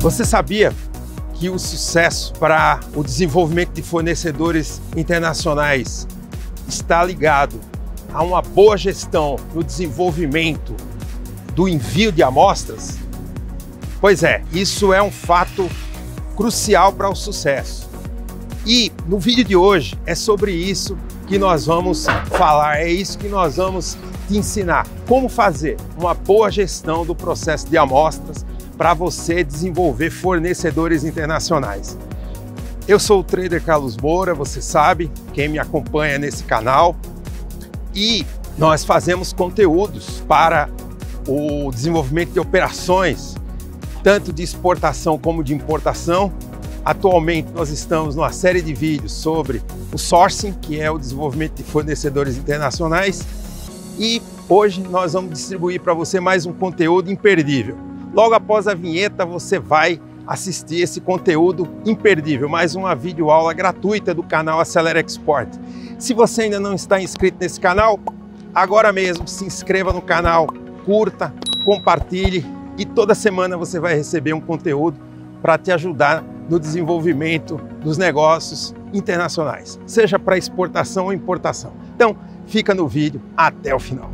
Você sabia que o sucesso para o desenvolvimento de fornecedores internacionais está ligado a uma boa gestão no desenvolvimento do envio de amostras? Pois é, isso é um fato crucial para o sucesso. E no vídeo de hoje é sobre isso que nós vamos falar, é isso que nós vamos te ensinar. Como fazer uma boa gestão do processo de amostras para você desenvolver fornecedores internacionais. Eu sou o trader Carlos Moura, você sabe, quem me acompanha nesse canal, e nós fazemos conteúdos para o desenvolvimento de operações, tanto de exportação como de importação. Atualmente nós estamos numa série de vídeos sobre o sourcing, que é o desenvolvimento de fornecedores internacionais, e hoje nós vamos distribuir para você mais um conteúdo imperdível. Logo após a vinheta, você vai assistir esse conteúdo imperdível, mais uma videoaula gratuita do canal Acelera Export. Se você ainda não está inscrito nesse canal, agora mesmo se inscreva no canal, curta, compartilhe e toda semana você vai receber um conteúdo para te ajudar no desenvolvimento dos negócios internacionais, seja para exportação ou importação. Então, fica no vídeo até o final.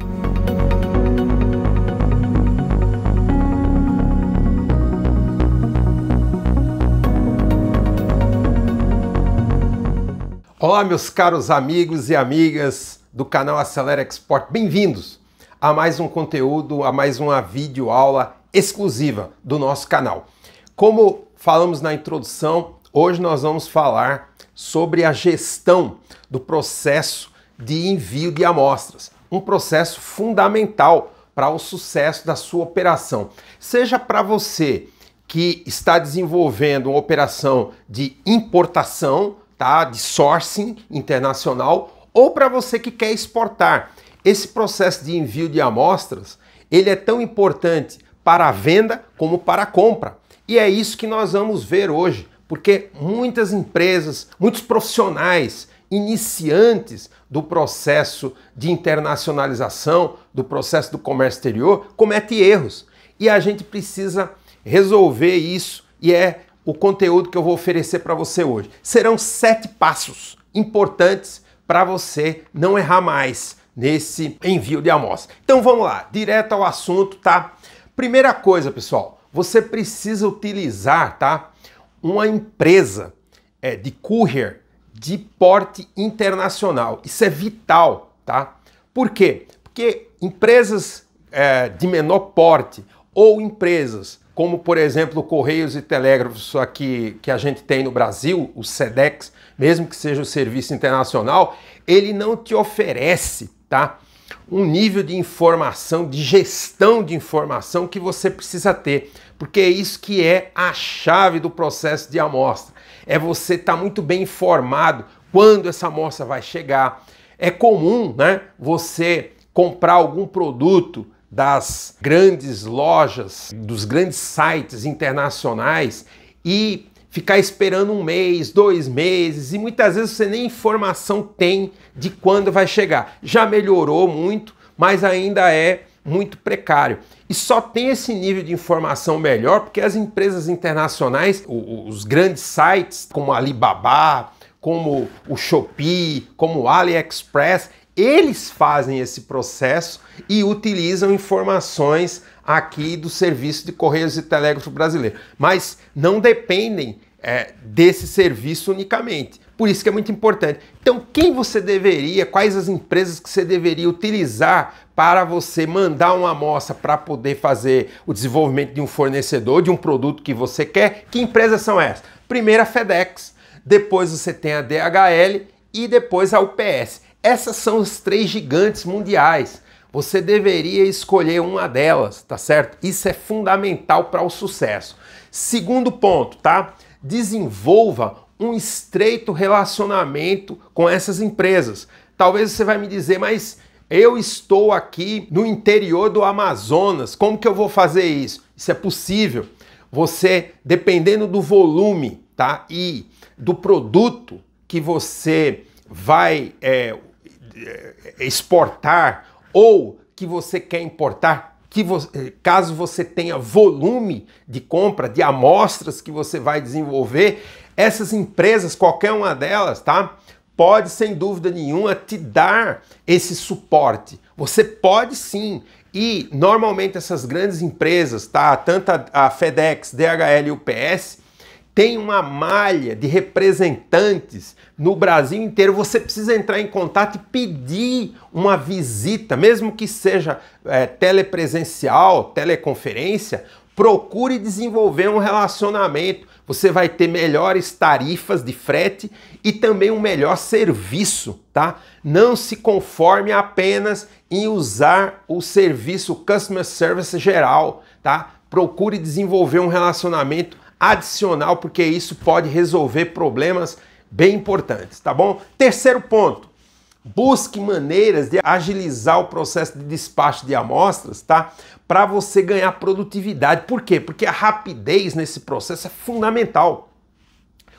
Olá, meus caros amigos e amigas do canal Acelera Export. Bem-vindos a mais um conteúdo, a mais uma videoaula exclusiva do nosso canal. Como falamos na introdução, hoje nós vamos falar sobre a gestão do processo de envio de amostras, um processo fundamental para o sucesso da sua operação. Seja para você que está desenvolvendo uma operação de importação tá? de sourcing internacional, ou para você que quer exportar. Esse processo de envio de amostras, ele é tão importante para a venda como para a compra. E é isso que nós vamos ver hoje, porque muitas empresas, muitos profissionais iniciantes do processo de internacionalização, do processo do comércio exterior, cometem erros. E a gente precisa resolver isso e é o conteúdo que eu vou oferecer para você hoje. Serão sete passos importantes para você não errar mais nesse envio de amostra. Então vamos lá, direto ao assunto, tá? Primeira coisa, pessoal, você precisa utilizar, tá? Uma empresa é, de courier de porte internacional. Isso é vital, tá? Por quê? Porque empresas é, de menor porte ou empresas como por exemplo Correios e Telégrafos aqui que a gente tem no Brasil, o SEDEX, mesmo que seja o serviço internacional, ele não te oferece, tá? Um nível de informação, de gestão de informação que você precisa ter, porque é isso que é a chave do processo de amostra. É você estar tá muito bem informado quando essa amostra vai chegar. É comum, né, você comprar algum produto das grandes lojas, dos grandes sites internacionais e ficar esperando um mês, dois meses e muitas vezes você nem informação tem de quando vai chegar. Já melhorou muito, mas ainda é muito precário. E só tem esse nível de informação melhor porque as empresas internacionais, os grandes sites como Alibaba, como o Shopee, como o AliExpress, eles fazem esse processo e utilizam informações aqui do Serviço de Correios e Telégrafo Brasileiro, mas não dependem é, desse serviço unicamente. Por isso que é muito importante. Então, quem você deveria, quais as empresas que você deveria utilizar para você mandar uma amostra para poder fazer o desenvolvimento de um fornecedor, de um produto que você quer? Que empresas são essas? Primeiro a FedEx, depois você tem a DHL e depois a UPS. Essas são as três gigantes mundiais. Você deveria escolher uma delas, tá certo? Isso é fundamental para o sucesso. Segundo ponto, tá? Desenvolva um estreito relacionamento com essas empresas. Talvez você vai me dizer, mas eu estou aqui no interior do Amazonas, como que eu vou fazer isso? Isso é possível. Você, dependendo do volume, tá? E do produto que você vai é, é, é exportar ou que você quer importar, que você, é, caso você tenha volume de compra, de amostras que você vai desenvolver, essas empresas, qualquer uma delas, tá? Pode sem dúvida nenhuma te dar esse suporte. Você pode sim. E normalmente essas grandes empresas, tá? Tanto a FedEx, DHL e UPS, tem uma malha de representantes no Brasil inteiro. Você precisa entrar em contato e pedir uma visita, mesmo que seja é, telepresencial, teleconferência. Procure desenvolver um relacionamento. Você vai ter melhores tarifas de frete e também um melhor serviço, tá? Não se conforme apenas em usar o serviço Customer Service geral, tá? Procure desenvolver um relacionamento adicional, porque isso pode resolver problemas bem importantes, tá bom? Terceiro ponto, busque maneiras de agilizar o processo de despacho de amostras, tá? Para você ganhar produtividade. Por quê? Porque a rapidez nesse processo é fundamental.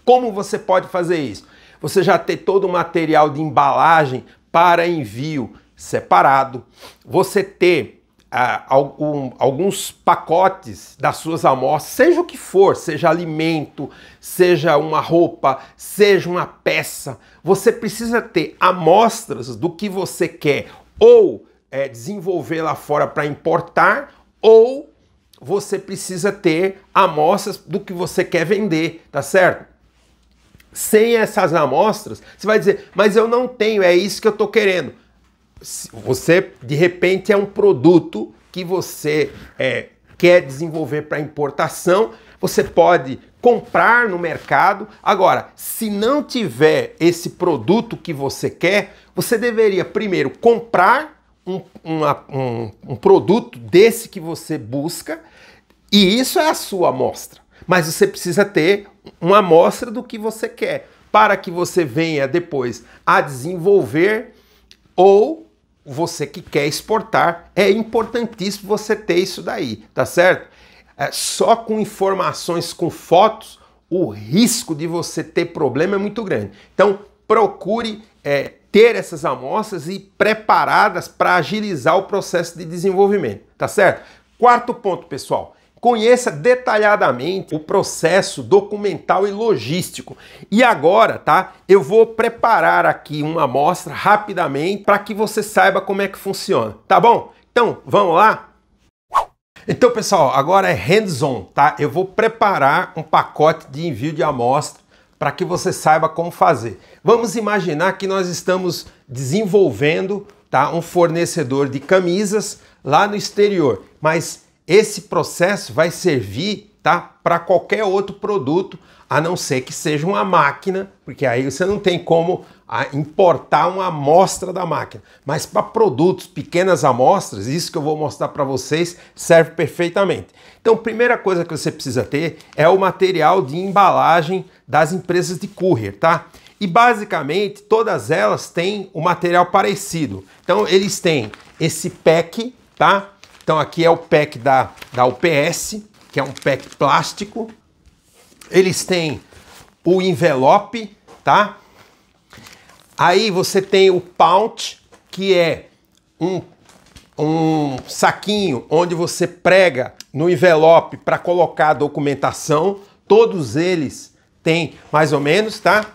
Como você pode fazer isso? Você já ter todo o material de embalagem para envio separado, você ter ah, algum, alguns pacotes das suas amostras, seja o que for, seja alimento, seja uma roupa, seja uma peça, você precisa ter amostras do que você quer ou é, desenvolver lá fora para importar, ou você precisa ter amostras do que você quer vender, tá certo? Sem essas amostras, você vai dizer, mas eu não tenho, é isso que eu estou querendo você de repente é um produto que você é, quer desenvolver para importação, você pode comprar no mercado. Agora, se não tiver esse produto que você quer, você deveria primeiro comprar um, uma, um, um produto desse que você busca, e isso é a sua amostra. Mas você precisa ter uma amostra do que você quer para que você venha depois a desenvolver ou você que quer exportar, é importantíssimo você ter isso daí, tá certo? É, só com informações, com fotos, o risco de você ter problema é muito grande. Então, procure é, ter essas amostras e preparadas para agilizar o processo de desenvolvimento, tá certo? Quarto ponto, pessoal, Conheça detalhadamente o processo documental e logístico. E agora, tá? Eu vou preparar aqui uma amostra rapidamente para que você saiba como é que funciona, tá bom? Então, vamos lá? Então, pessoal, agora é hands-on, tá? Eu vou preparar um pacote de envio de amostra para que você saiba como fazer. Vamos imaginar que nós estamos desenvolvendo, tá, um fornecedor de camisas lá no exterior, mas esse processo vai servir tá, para qualquer outro produto, a não ser que seja uma máquina, porque aí você não tem como ah, importar uma amostra da máquina. Mas para produtos, pequenas amostras, isso que eu vou mostrar para vocês serve perfeitamente. Então, primeira coisa que você precisa ter é o material de embalagem das empresas de courier, tá? E basicamente todas elas têm o um material parecido. Então, eles têm esse pack, tá? Então aqui é o pack da, da UPS, que é um pack plástico. Eles têm o envelope, tá? Aí você tem o pouch, que é um, um saquinho onde você prega no envelope para colocar a documentação. Todos eles têm mais ou menos, tá?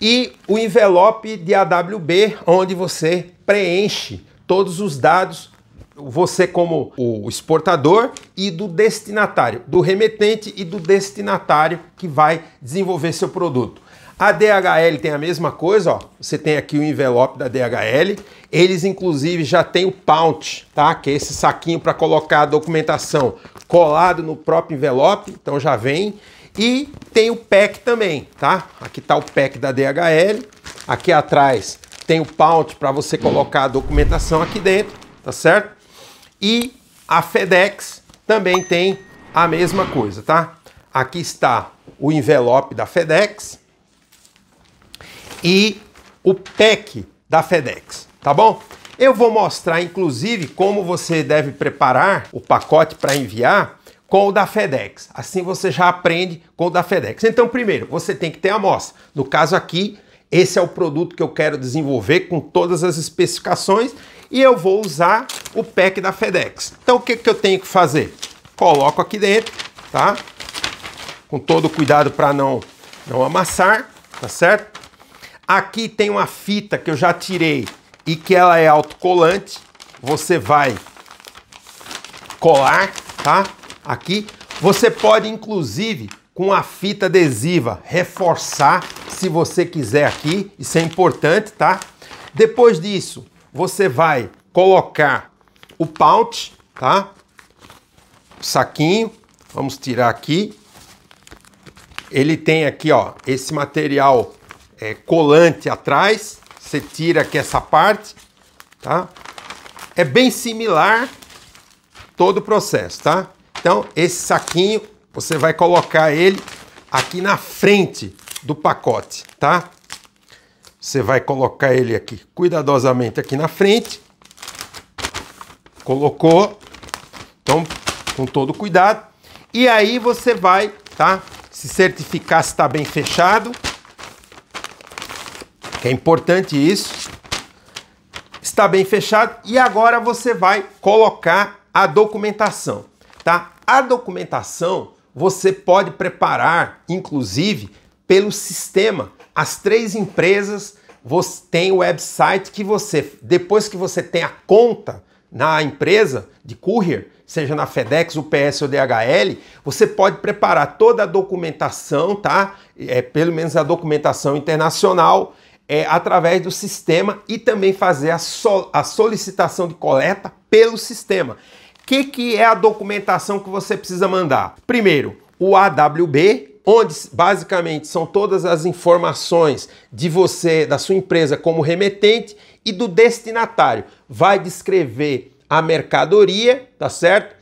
E o envelope de AWB, onde você preenche todos os dados você como o exportador e do destinatário, do remetente e do destinatário que vai desenvolver seu produto. A DHL tem a mesma coisa, ó. Você tem aqui o envelope da DHL. Eles inclusive já tem o pouch, tá? Que é esse saquinho para colocar a documentação colado no próprio envelope, então já vem. E tem o pack também, tá? Aqui tá o pack da DHL. Aqui atrás tem o pouch para você colocar a documentação aqui dentro, tá certo? E a FedEx também tem a mesma coisa, tá? Aqui está o envelope da FedEx e o pack da FedEx, tá bom? Eu vou mostrar, inclusive, como você deve preparar o pacote para enviar com o da FedEx. Assim você já aprende com o da FedEx. Então, primeiro, você tem que ter a amostra. No caso aqui, esse é o produto que eu quero desenvolver com todas as especificações e eu vou usar o pack da FedEx. Então o que, que eu tenho que fazer? Coloco aqui dentro, tá? Com todo cuidado para não, não amassar, tá certo? Aqui tem uma fita que eu já tirei e que ela é autocolante. Você vai colar, tá? Aqui. Você pode, inclusive, com a fita adesiva, reforçar se você quiser aqui. Isso é importante, tá? Depois disso, você vai colocar o pouch, tá? O saquinho, vamos tirar aqui. Ele tem aqui, ó, esse material é, colante atrás. Você tira aqui essa parte, tá? É bem similar todo o processo, tá? Então, esse saquinho, você vai colocar ele aqui na frente do pacote, tá? Você vai colocar ele aqui cuidadosamente aqui na frente. Colocou. Então, com todo cuidado. E aí você vai, tá? Se certificar se está bem fechado. Que é importante isso. Está bem fechado. E agora você vai colocar a documentação, tá? A documentação você pode preparar, inclusive, pelo sistema as três empresas têm o website que você, depois que você tem a conta na empresa de courier, seja na FedEx, UPS ou DHL, você pode preparar toda a documentação, tá? É, pelo menos a documentação internacional, é, através do sistema e também fazer a, so a solicitação de coleta pelo sistema. O que, que é a documentação que você precisa mandar? Primeiro, o AWB, onde basicamente são todas as informações de você, da sua empresa como remetente e do destinatário. Vai descrever a mercadoria, tá certo?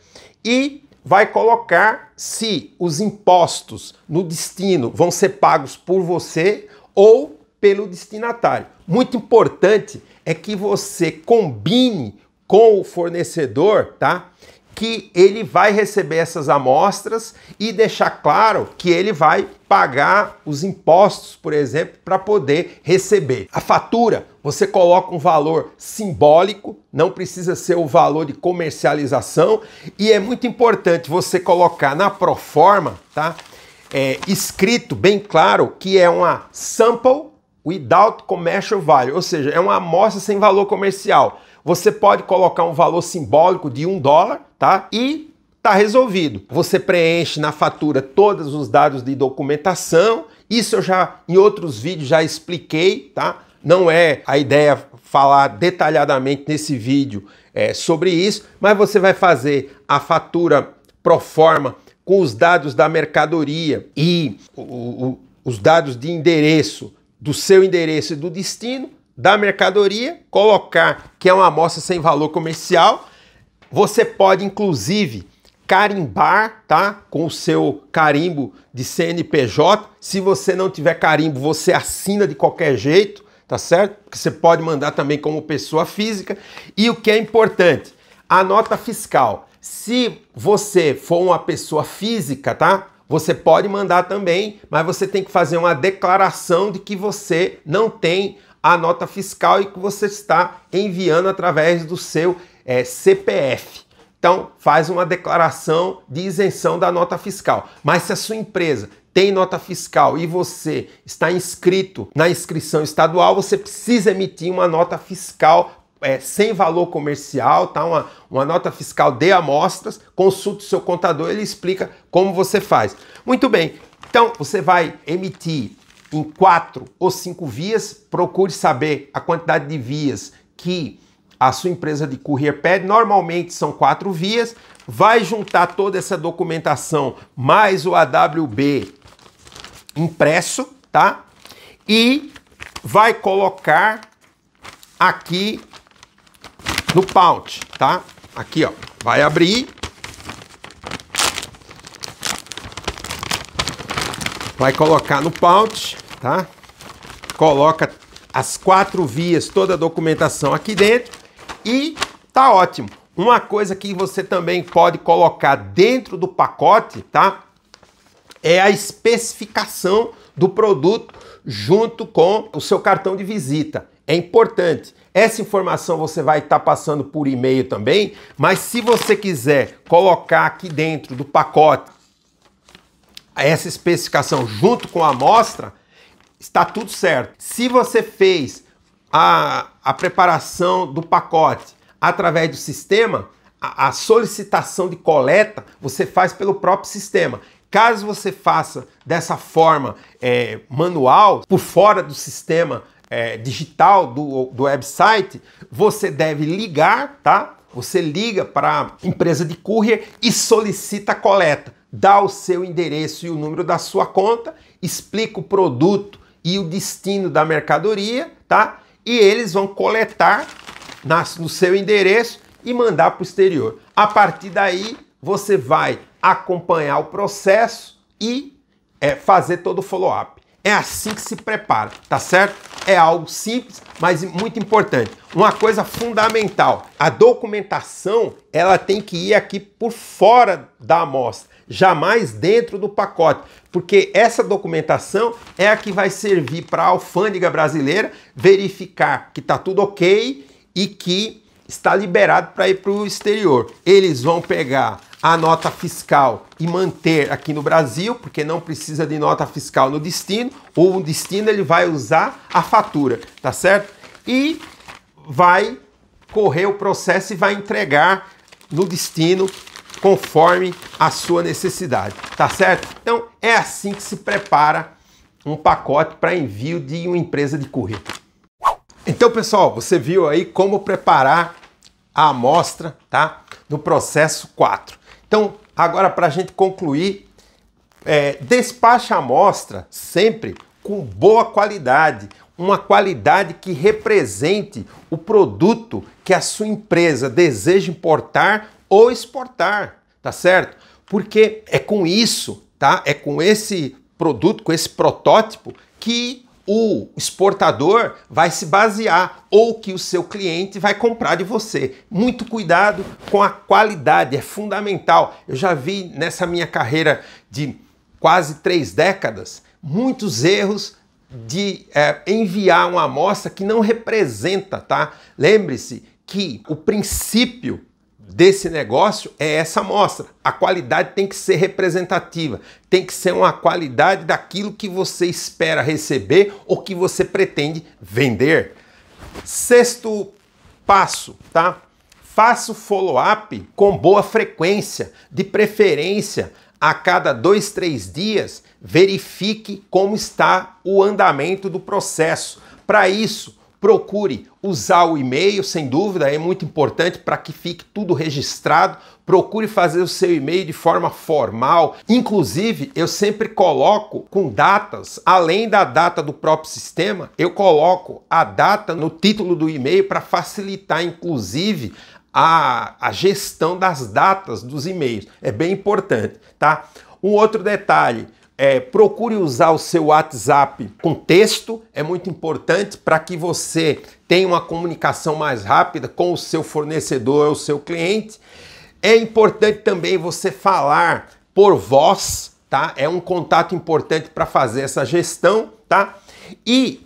E vai colocar se os impostos no destino vão ser pagos por você ou pelo destinatário. Muito importante é que você combine com o fornecedor, tá? que ele vai receber essas amostras e deixar claro que ele vai pagar os impostos, por exemplo, para poder receber. A fatura, você coloca um valor simbólico, não precisa ser o valor de comercialização, e é muito importante você colocar na proforma, tá? É, escrito bem claro que é uma sample without commercial value, ou seja, é uma amostra sem valor comercial. Você pode colocar um valor simbólico de um dólar, tá? E tá resolvido. Você preenche na fatura todos os dados de documentação. Isso eu já em outros vídeos já expliquei, tá? Não é a ideia falar detalhadamente nesse vídeo é, sobre isso, mas você vai fazer a fatura pro forma com os dados da mercadoria e o, o, os dados de endereço, do seu endereço e do destino, da mercadoria, colocar que é uma amostra sem valor comercial. Você pode, inclusive, carimbar, tá? Com o seu carimbo de CNPJ. Se você não tiver carimbo, você assina de qualquer jeito, tá certo? Porque você pode mandar também como pessoa física. E o que é importante, a nota fiscal. Se você for uma pessoa física, tá? Você pode mandar também, mas você tem que fazer uma declaração de que você não tem a nota fiscal e que você está enviando através do seu é, eh, CPF. Então, faz uma declaração de isenção da nota fiscal. Mas se a sua empresa tem nota fiscal e você está inscrito na inscrição estadual, você precisa emitir uma nota fiscal é, sem valor comercial, tá? Uma, uma nota fiscal de amostras, consulte o seu contador, ele explica como você faz. Muito bem, então você vai emitir em quatro ou cinco vias, procure saber a quantidade de vias que a sua empresa de courier pede. Normalmente são quatro vias. Vai juntar toda essa documentação mais o AWB impresso, tá? E vai colocar aqui no pouch, tá? Aqui, ó. Vai abrir. Vai colocar no pouch tá? Coloca as quatro vias, toda a documentação aqui dentro e tá ótimo. Uma coisa que você também pode colocar dentro do pacote, tá? É a especificação do produto junto com o seu cartão de visita. É importante. Essa informação você vai estar tá passando por e-mail também, mas se você quiser colocar aqui dentro do pacote essa especificação junto com a amostra, está tudo certo. Se você fez a, a preparação do pacote através do sistema, a, a solicitação de coleta você faz pelo próprio sistema. Caso você faça dessa forma é, manual, por fora do sistema é, digital do, do website, você deve ligar, tá? Você liga para a empresa de courier e solicita a coleta. Dá o seu endereço e o número da sua conta, explica o produto e o destino da mercadoria, tá? E eles vão coletar nas, no seu endereço e mandar para o exterior. A partir daí, você vai acompanhar o processo e é, fazer todo o follow-up. É assim que se prepara, tá certo? é algo simples, mas muito importante. Uma coisa fundamental, a documentação, ela tem que ir aqui por fora da amostra, jamais dentro do pacote, porque essa documentação é a que vai servir para a alfândega brasileira verificar que está tudo ok e que está liberado para ir para o exterior. Eles vão pegar a nota fiscal e manter aqui no Brasil, porque não precisa de nota fiscal no destino, ou o destino ele vai usar a fatura, tá certo? E vai correr o processo e vai entregar no destino conforme a sua necessidade, tá certo? Então é assim que se prepara um pacote para envio de uma empresa de correio. Então, pessoal, você viu aí como preparar a amostra, tá? No processo 4. Então, agora para a gente concluir, é, despacha a amostra sempre com boa qualidade, uma qualidade que represente o produto que a sua empresa deseja importar ou exportar, tá certo? Porque é com isso, tá? É com esse produto, com esse protótipo que o exportador vai se basear ou que o seu cliente vai comprar de você. Muito cuidado com a qualidade, é fundamental. Eu já vi nessa minha carreira de quase três décadas muitos erros de é, enviar uma amostra que não representa, tá? Lembre-se que o princípio desse negócio é essa amostra. A qualidade tem que ser representativa, tem que ser uma qualidade daquilo que você espera receber ou que você pretende vender. Sexto passo, tá? Faça o follow-up com boa frequência, de preferência a cada dois, três dias, verifique como está o andamento do processo. Para isso, Procure usar o e-mail, sem dúvida, é muito importante para que fique tudo registrado. Procure fazer o seu e-mail de forma formal. Inclusive, eu sempre coloco com datas, além da data do próprio sistema, eu coloco a data no título do e-mail para facilitar, inclusive, a, a gestão das datas dos e-mails. É bem importante, tá? Um outro detalhe é, procure usar o seu WhatsApp com texto, é muito importante para que você tenha uma comunicação mais rápida com o seu fornecedor ou o seu cliente. É importante também você falar por voz, tá? É um contato importante para fazer essa gestão, tá? E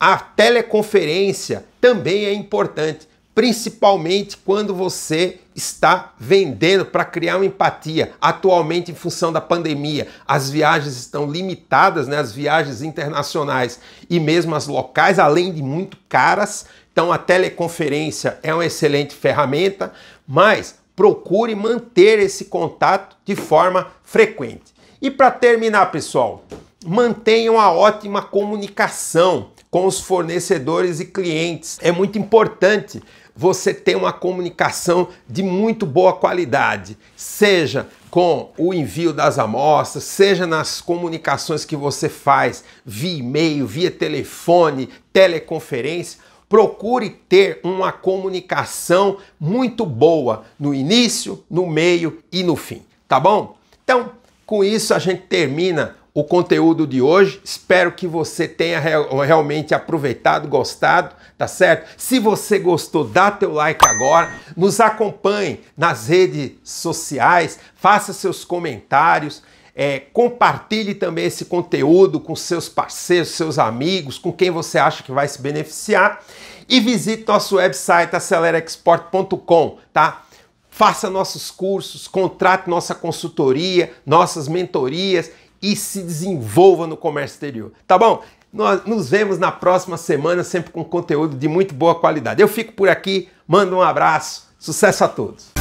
a teleconferência também é importante principalmente quando você está vendendo para criar uma empatia. Atualmente, em função da pandemia, as viagens estão limitadas, né? as viagens internacionais e mesmo as locais, além de muito caras. Então, a teleconferência é uma excelente ferramenta, mas procure manter esse contato de forma frequente. E para terminar, pessoal, mantenha uma ótima comunicação com os fornecedores e clientes. É muito importante você tem uma comunicação de muito boa qualidade, seja com o envio das amostras, seja nas comunicações que você faz via e-mail, via telefone, teleconferência, procure ter uma comunicação muito boa no início, no meio e no fim, tá bom? Então, com isso a gente termina o conteúdo de hoje. Espero que você tenha realmente aproveitado, gostado, tá certo? Se você gostou, dá teu like agora, nos acompanhe nas redes sociais, faça seus comentários. É, compartilhe também esse conteúdo com seus parceiros, seus amigos, com quem você acha que vai se beneficiar. E visite nosso website acelerexport.com, tá? Faça nossos cursos, contrate nossa consultoria, nossas mentorias e se desenvolva no comércio exterior. Tá bom? Nós nos vemos na próxima semana, sempre com conteúdo de muito boa qualidade. Eu fico por aqui, mando um abraço, sucesso a todos!